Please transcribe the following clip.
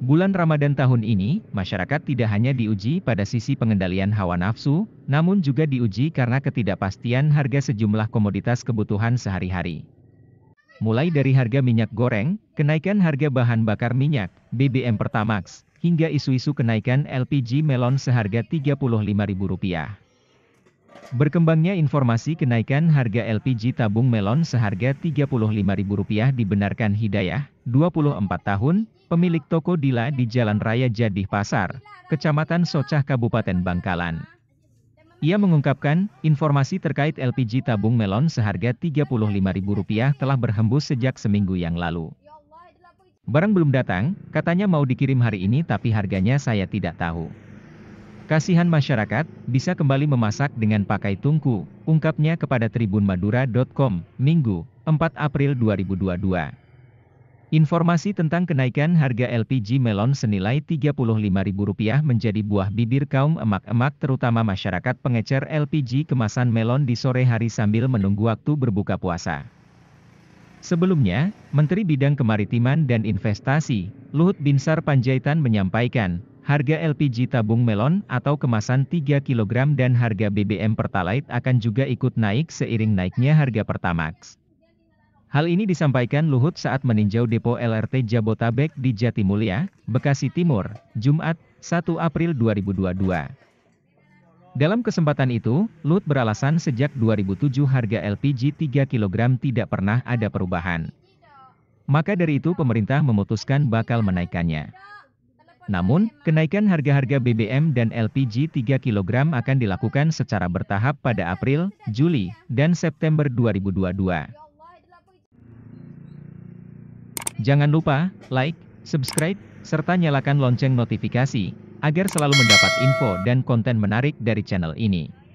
Bulan Ramadan tahun ini, masyarakat tidak hanya diuji pada sisi pengendalian hawa nafsu, namun juga diuji karena ketidakpastian harga sejumlah komoditas kebutuhan sehari-hari. Mulai dari harga minyak goreng, kenaikan harga bahan bakar minyak, BBM Pertamax, hingga isu-isu kenaikan LPG melon seharga Rp35.000. Berkembangnya informasi kenaikan harga LPG tabung melon seharga Rp35.000 dibenarkan Hidayah, 24 tahun, pemilik toko Dila di Jalan Raya Jadih Pasar, Kecamatan Socah Kabupaten Bangkalan. Ia mengungkapkan, informasi terkait LPG tabung melon seharga Rp35.000 telah berhembus sejak seminggu yang lalu. Barang belum datang, katanya mau dikirim hari ini tapi harganya saya tidak tahu. Kasihan masyarakat, bisa kembali memasak dengan pakai tungku, ungkapnya kepada tribunmadura.com, Minggu, 4 April 2022. Informasi tentang kenaikan harga LPG melon senilai Rp35.000 menjadi buah bibir kaum emak-emak terutama masyarakat pengecer LPG kemasan melon di sore hari sambil menunggu waktu berbuka puasa. Sebelumnya, Menteri Bidang Kemaritiman dan Investasi, Luhut Binsar Panjaitan menyampaikan, Harga LPG tabung melon atau kemasan 3 kg dan harga BBM Pertalite akan juga ikut naik seiring naiknya harga Pertamax. Hal ini disampaikan Luhut saat meninjau depo LRT Jabotabek di Jatimulia, Bekasi Timur, Jumat, 1 April 2022. Dalam kesempatan itu, Luhut beralasan sejak 2007 harga LPG 3 kg tidak pernah ada perubahan. Maka dari itu pemerintah memutuskan bakal menaikkannya. Namun, kenaikan harga-harga BBM dan LPG 3 kg akan dilakukan secara bertahap pada April, Juli, dan September 2022. Jangan lupa like, subscribe, serta nyalakan lonceng notifikasi, agar selalu mendapat info dan konten menarik dari channel ini.